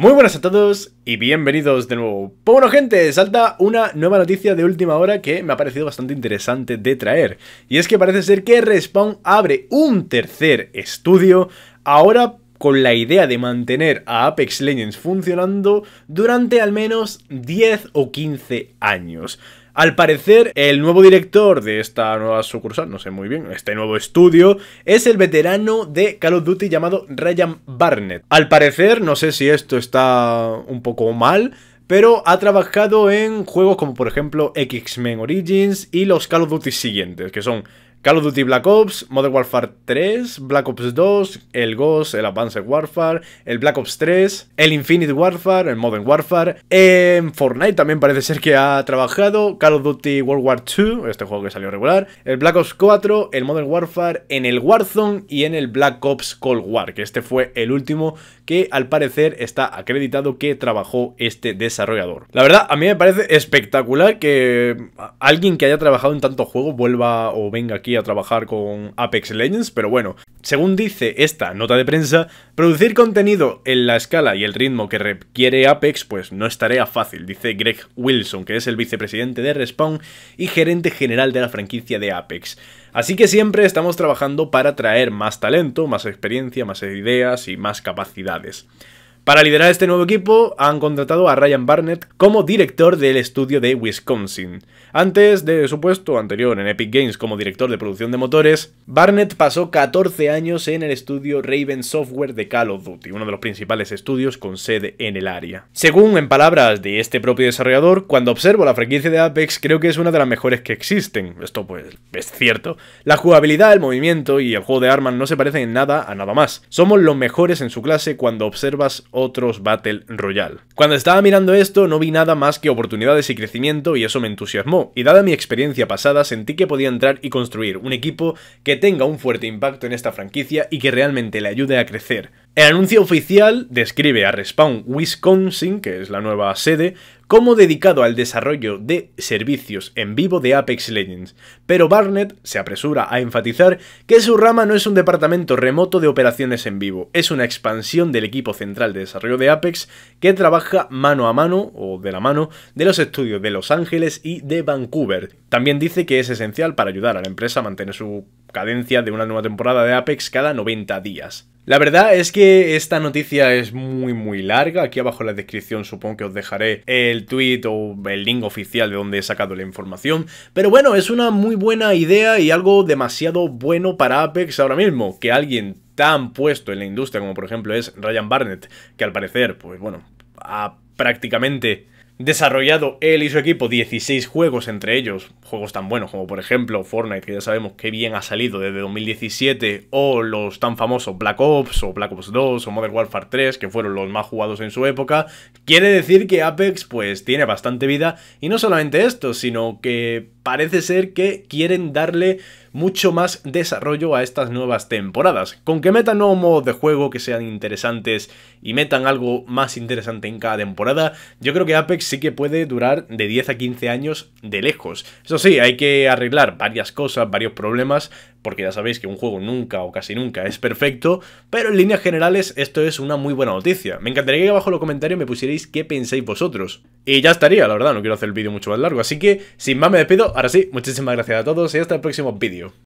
Muy buenas a todos y bienvenidos de nuevo. Pues bueno gente, salta una nueva noticia de última hora que me ha parecido bastante interesante de traer. Y es que parece ser que Respawn abre un tercer estudio ahora con la idea de mantener a Apex Legends funcionando durante al menos 10 o 15 años. Al parecer, el nuevo director de esta nueva sucursal, no sé muy bien, este nuevo estudio, es el veterano de Call of Duty llamado Ryan Barnett. Al parecer, no sé si esto está un poco mal, pero ha trabajado en juegos como por ejemplo X-Men Origins y los Call of Duty siguientes, que son Call of Duty Black Ops, Modern Warfare 3, Black Ops 2, el Ghost, el Advanced Warfare, el Black Ops 3, el Infinite Warfare, el Modern Warfare, en Fortnite también parece ser que ha trabajado, Call of Duty World War 2, este juego que salió regular, el Black Ops 4, el Modern Warfare, en el Warzone y en el Black Ops Cold War, que este fue el último que al parecer está acreditado que trabajó este desarrollador. La verdad, a mí me parece espectacular que alguien que haya trabajado en tanto juego vuelva o venga aquí a trabajar con Apex Legends, pero bueno, según dice esta nota de prensa, producir contenido en la escala y el ritmo que requiere Apex pues no es tarea fácil, dice Greg Wilson, que es el vicepresidente de Respawn y gerente general de la franquicia de Apex. Así que siempre estamos trabajando para traer más talento, más experiencia, más ideas y más capacidades. Para liderar este nuevo equipo han contratado a Ryan Barnett como director del estudio de Wisconsin. Antes de su puesto anterior en Epic Games como director de producción de motores, Barnett pasó 14 años en el estudio Raven Software de Call of Duty, uno de los principales estudios con sede en el área. Según en palabras de este propio desarrollador, cuando observo la franquicia de Apex creo que es una de las mejores que existen. Esto pues es cierto. La jugabilidad, el movimiento y el juego de armas no se parecen en nada a nada más. Somos los mejores en su clase cuando observas otros Battle Royale. Cuando estaba mirando esto no vi nada más que oportunidades y crecimiento y eso me entusiasmó, y dada mi experiencia pasada sentí que podía entrar y construir un equipo que tenga un fuerte impacto en esta franquicia y que realmente le ayude a crecer. El anuncio oficial describe a Respawn Wisconsin, que es la nueva sede, como dedicado al desarrollo de servicios en vivo de Apex Legends, pero Barnett se apresura a enfatizar que su rama no es un departamento remoto de operaciones en vivo, es una expansión del equipo central de desarrollo de Apex que trabaja mano a mano o de la mano de los estudios de Los Ángeles y de Vancouver. También dice que es esencial para ayudar a la empresa a mantener su cadencia de una nueva temporada de Apex cada 90 días. La verdad es que esta noticia es muy muy larga. Aquí abajo en la descripción supongo que os dejaré el tweet o el link oficial de donde he sacado la información. Pero bueno, es una muy buena idea y algo demasiado bueno para Apex ahora mismo. Que alguien tan puesto en la industria como por ejemplo es Ryan Barnett, que al parecer, pues bueno, ha prácticamente desarrollado él y su equipo 16 juegos, entre ellos juegos tan buenos como por ejemplo Fortnite, que ya sabemos qué bien ha salido desde 2017, o los tan famosos Black Ops, o Black Ops 2, o Modern Warfare 3, que fueron los más jugados en su época, quiere decir que Apex pues tiene bastante vida, y no solamente esto, sino que parece ser que quieren darle mucho más desarrollo a estas nuevas temporadas. Con que metan nuevos modos de juego que sean interesantes y metan algo más interesante en cada temporada, yo creo que Apex sí que puede durar de 10 a 15 años de lejos. Eso sí, hay que arreglar varias cosas, varios problemas, porque ya sabéis que un juego nunca o casi nunca es perfecto, pero en líneas generales esto es una muy buena noticia. Me encantaría que abajo en los comentarios me pusierais qué pensáis vosotros. Y ya estaría, la verdad, no quiero hacer el vídeo mucho más largo, así que sin más me despido, ahora sí, muchísimas gracias a todos y hasta el próximo vídeo.